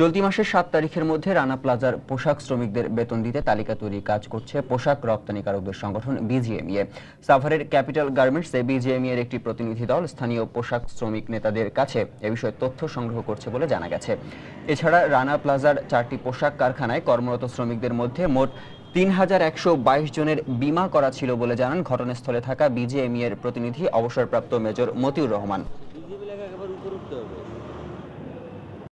চলতি মাসের সাত তারিখের মধ্যে রানা প্লাজার পোশাক শ্রমিকদের বেতন দিতে তালিকা তৈরির কাজ করছে পোশাক রপ্তানিকারকদের সংগঠন বিজিএমইএ সাভারের ক্যাপিটাল গার্মেন্টসে বিজিএমইএ এর একটি প্রতিনিধি দল স্থানীয় পোশাক শ্রমিক নেতাদের কাছে এ বিষয়ে তথ্য সংগ্রহ করছে বলে জানা গেছে এছাড়া রানা প্লাজার চারটি পোশাক কারখানায় কর্মরত শ্রমিকদের মধ্যে মোট তিন হাজার একশো বাইশ জনের বিমা করা ছিল বলে জানান ঘটনাস্থলে থাকা বিজিএমইএ এর প্রতিনিধি অবসরপ্রাপ্ত মেজর মতিউর রহমান